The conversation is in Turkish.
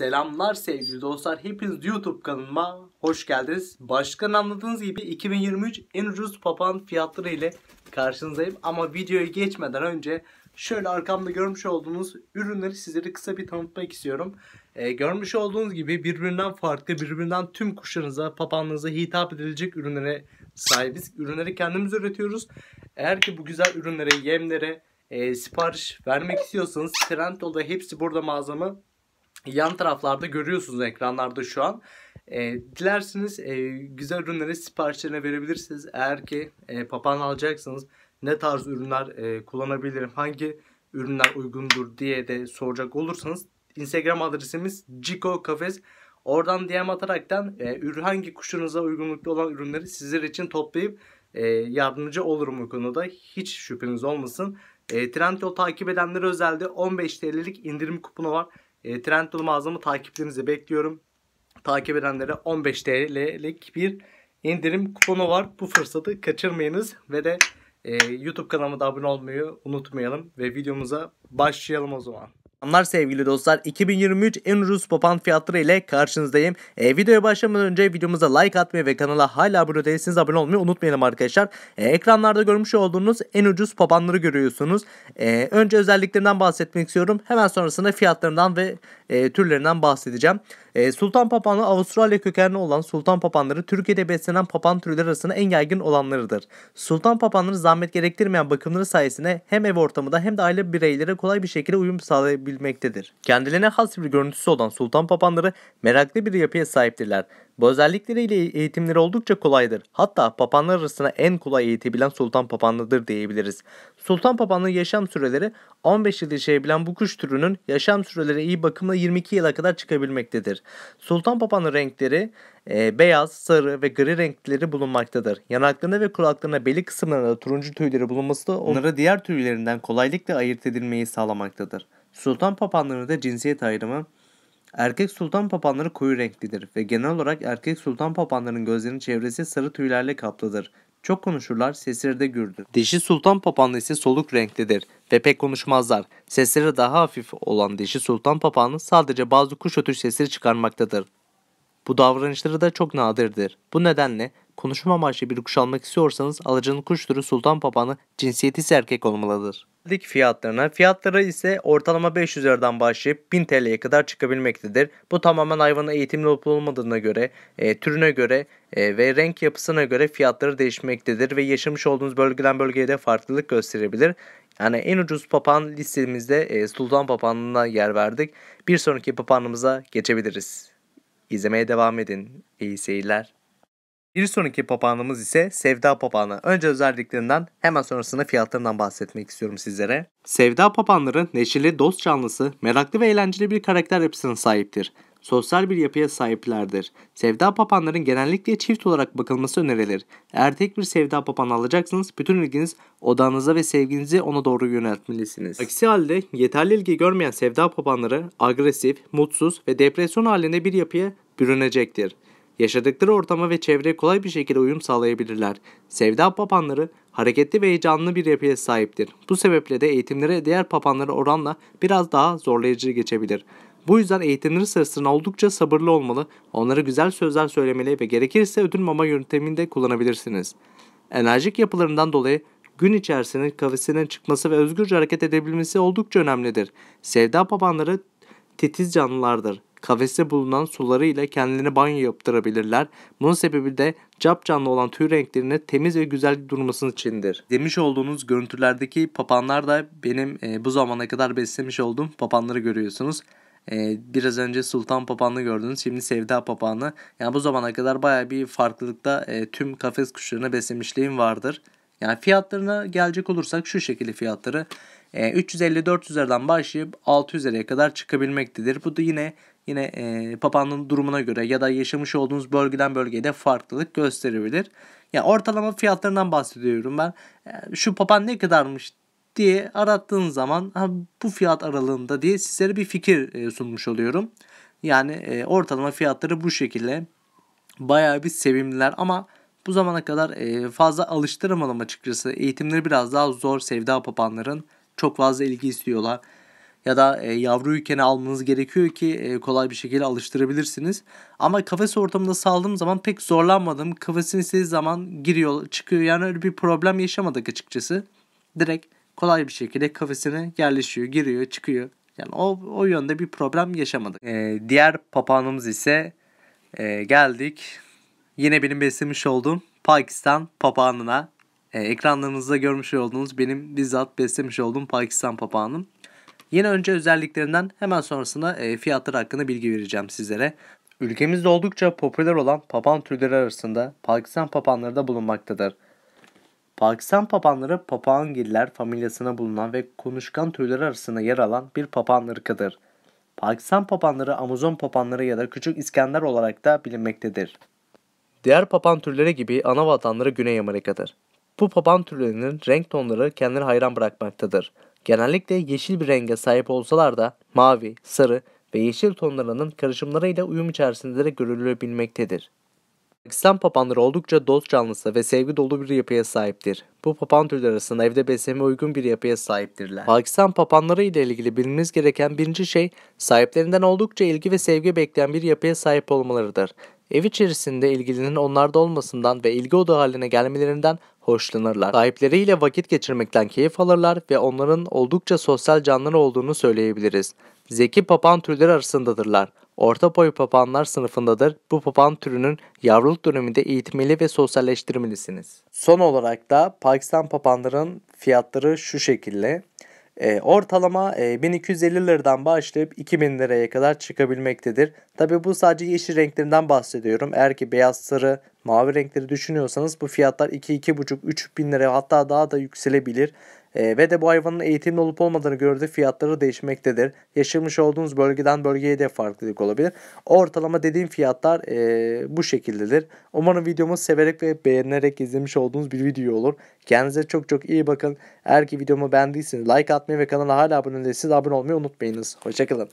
Selamlar sevgili dostlar. Hepiniz YouTube kanalıma hoş geldiniz. Başkan anladığınız gibi 2023 en ucuz papağan fiyatları ile karşınızdayım. Ama videoya geçmeden önce şöyle arkamda görmüş olduğunuz ürünleri sizlere kısa bir tanıtmak istiyorum. Ee, görmüş olduğunuz gibi birbirinden farklı, birbirinden tüm kuşlarınıza, papağanlarınıza hitap edilecek ürünlere sahibiz. Ürünleri kendimiz üretiyoruz. Eğer ki bu güzel ürünlere, yemlere, e, sipariş vermek istiyorsanız Trendyol'da hepsi burada mağazamı yan taraflarda görüyorsunuz ekranlarda şu an. E, dilerseniz e, güzel ürünleri siparişlerine verebilirsiniz. Eğer ki e, papağan alacaksanız ne tarz ürünler e, kullanabilirim, hangi ürünler uygundur diye de soracak olursanız Instagram adresimiz Cico Kafes. Oradan DM ataraktan e, hangi kuşunuza uygunlukta olan ürünleri sizler için toplayıp e, yardımcı olurum bu konuda. Hiç şüpheniz olmasın. E, Trendyol takip edenlere özelde 15 TL'lik indirim kuponu var. E, Trendyol mağazamı takiplerinizi bekliyorum. Takip edenlere 15 TL'lik bir indirim kuponu var. Bu fırsatı kaçırmayınız ve de e, YouTube kanalıma da abone olmayı unutmayalım ve videomuza başlayalım o zaman. Selamlar sevgili dostlar. 2023 en ucuz papan fiyatları ile karşınızdayım. E, videoya başlamadan önce videomuza like atmayı ve kanala hala abone değilseniz abone olmayı unutmayalım arkadaşlar. E, ekranlarda görmüş olduğunuz en ucuz papanları görüyorsunuz. E, önce özelliklerinden bahsetmek istiyorum. Hemen sonrasında fiyatlarından ve e, türlerinden bahsedeceğim. E, Sultan papağanı Avustralya kökenli olan sultan papağanları Türkiye'de beslenen papağan türleri arasında en yaygın olanlarıdır. Sultan papağanları zahmet gerektirmeyen bakımları sayesinde hem ev ortamında hem de aile bireylere kolay bir şekilde uyum sağlayabilmektedir. Kendilerine has bir görüntüsü olan sultan papağanları meraklı bir yapıya sahiptirler. Bu özellikleriyle eğitimleri oldukça kolaydır. Hatta papanlar arasında en kolay eğitebilen sultan papanlıdır diyebiliriz. Sultan papanlı yaşam süreleri 15 yıl yaşayabilen bu kuş türünün yaşam süreleri iyi bakımla 22 yıla kadar çıkabilmektedir. Sultan papanlı renkleri e, beyaz, sarı ve gri renkleri bulunmaktadır. Yanaklarına ve kulaklarına beli kısımlarında turuncu tüyleri bulunması da onları diğer tüylerinden kolaylıkla ayırt edilmeyi sağlamaktadır. Sultan papanlarında cinsiyet ayrımı Erkek sultan papanları koyu renklidir ve genel olarak erkek sultan papanların gözlerinin çevresi sarı tüylerle kaplıdır. Çok konuşurlar, sesleri de gürdür. Dişi sultan papanlı ise soluk renklidir ve pek konuşmazlar. Sesleri daha hafif olan dişi sultan papanlı sadece bazı kuş ötüşü sesleri çıkarmaktadır. Bu davranışları da çok nadirdir. Bu nedenle konuşma amaçlı bir kuş almak istiyorsanız alıcının kuş türü sultan papağanı cinsiyeti ise erkek olmalıdır. Dik fiyatlarına, fiyatları ise ortalama 500 liradan başlayıp 1000 TL'ye kadar çıkabilmektedir. Bu tamamen hayvanın eğitimli olup olmadığına göre, e, türüne göre e, ve renk yapısına göre fiyatları değişmektedir ve yaşamış olduğunuz bölgeden bölgeye de farklılık gösterebilir. Yani en ucuz papağan listemizde e, sultan papağanına yer verdik. Bir sonraki papağanımıza geçebiliriz. İzlemeye devam edin. İyi seyirler. Bir sonraki papağanımız ise Sevda papağanı. Önce özelliklerinden hemen sonrasında fiyatlarından bahsetmek istiyorum sizlere. Sevda papağanları neşeli, dost canlısı, meraklı ve eğlenceli bir karakter yapısına sahiptir sosyal bir yapıya sahiplerdir. Sevda papanların genellikle çift olarak bakılması önerilir. Eğer tek bir sevda papan alacaksınız, bütün ilginiz odağınıza ve sevginizi ona doğru yöneltmelisiniz. Aksi halde yeterli ilgi görmeyen sevda papanları agresif, mutsuz ve depresyon halinde bir yapıya bürünecektir. Yaşadıkları ortama ve çevreye kolay bir şekilde uyum sağlayabilirler. Sevda papanları hareketli ve heyecanlı bir yapıya sahiptir. Bu sebeple de eğitimlere diğer papanlara oranla biraz daha zorlayıcı geçebilir. Bu yüzden eğitimleri sırasında oldukça sabırlı olmalı, onlara güzel sözler söylemeli ve gerekirse ödül mama yönteminde kullanabilirsiniz. Enerjik yapılarından dolayı gün içerisinde kafesinden çıkması ve özgürce hareket edebilmesi oldukça önemlidir. Sevda papanları titiz canlılardır. Kafeste bulunan suları ile kendilerine banyo yaptırabilirler. Bunun sebebi de cap canlı olan tüy renklerine temiz ve güzel durmasının içindir. Demiş olduğunuz görüntülerdeki papanlar da benim e, bu zamana kadar beslemiş olduğum papanları görüyorsunuz. Ee, biraz önce Sultan Papağan'ı gördünüz. Şimdi Sevda Papağan'ı. Yani bu zamana kadar baya bir farklılıkta e, tüm kafes kuşlarını beslemişliğim vardır. Yani fiyatlarına gelecek olursak şu şekilde fiyatları. E, 350-400 liradan başlayıp 600 liraya kadar çıkabilmektedir. Bu da yine yine e, papağanın durumuna göre ya da yaşamış olduğunuz bölgeden bölgeye de farklılık gösterebilir. Yani ortalama fiyatlarından bahsediyorum ben. E, şu papağan ne kadarmış diye arattığın zaman ha, bu fiyat aralığında diye sizlere bir fikir e, sunmuş oluyorum. Yani e, ortalama fiyatları bu şekilde bayağı bir sevimliler ama bu zamana kadar e, fazla alıştıramadım açıkçası. Eğitimleri biraz daha zor sevda papanların çok fazla ilgi istiyorlar. Ya da e, yavruyken almanız gerekiyor ki e, kolay bir şekilde alıştırabilirsiniz. Ama kafes ortamında saldığım zaman pek zorlanmadım. Kafesin istediği zaman giriyor çıkıyor yani öyle bir problem yaşamadık açıkçası. Direkt kolay bir şekilde kafesine yerleşiyor, giriyor, çıkıyor. Yani o, o yönde bir problem yaşamadık. Ee, diğer papağanımız ise e, geldik. Yine benim beslemiş olduğum Pakistan papağanına. E, ekranlarınızda görmüş olduğunuz benim bizzat beslemiş olduğum Pakistan papağanım. Yine önce özelliklerinden hemen sonrasında e, fiyatları hakkında bilgi vereceğim sizlere. Ülkemizde oldukça popüler olan papağan türleri arasında Pakistan papağanları da bulunmaktadır. Pakistan papağanları papağangiller familyasına bulunan ve konuşkan türleri arasında yer alan bir papağan ırkıdır. Pakistan papağanları Amazon papağanları ya da Küçük İskender olarak da bilinmektedir. Diğer papağan türleri gibi ana vatanları Güney Amerika'dır. Bu papağan türlerinin renk tonları kendini hayran bırakmaktadır. Genellikle yeşil bir renge sahip olsalar da mavi, sarı ve yeşil tonlarının karışımlarıyla uyum içerisinde de görülebilmektedir. İslam papanları oldukça dost canlısı ve sevgi dolu bir yapıya sahiptir. Bu papan türleri arasında evde besleme uygun bir yapıya sahiptirler. Pakistan papanları ile ilgili bilmemiz gereken birinci şey sahiplerinden oldukça ilgi ve sevgi bekleyen bir yapıya sahip olmalarıdır. Ev içerisinde ilgilinin onlarda olmasından ve ilgi odağı haline gelmelerinden hoşlanırlar. Sahipleriyle vakit geçirmekten keyif alırlar ve onların oldukça sosyal canlılar olduğunu söyleyebiliriz. Zeki papağan türleri arasındadırlar. Orta boy papağanlar sınıfındadır. Bu papağan türünün yavruluk döneminde eğitmeli ve sosyalleştirmelisiniz. Son olarak da Pakistan papağanların fiyatları şu şekilde. E, ortalama e, 1250 liradan başlayıp 2000 liraya kadar çıkabilmektedir. Tabi bu sadece yeşil renklerinden bahsediyorum. Eğer ki beyaz, sarı mavi renkleri düşünüyorsanız bu fiyatlar 2-2,5-3 bin lira hatta daha da yükselebilir. E, ve de bu hayvanın eğitimli olup olmadığını göre fiyatları değişmektedir. Yaşamış olduğunuz bölgeden bölgeye de farklılık olabilir. Ortalama dediğim fiyatlar e, bu şekildedir. Umarım videomu severek ve beğenerek izlemiş olduğunuz bir video olur. Kendinize çok çok iyi bakın. Eğer ki videomu beğendiyseniz like atmayı ve kanala hala abone değilseniz abone olmayı unutmayınız. Hoşçakalın.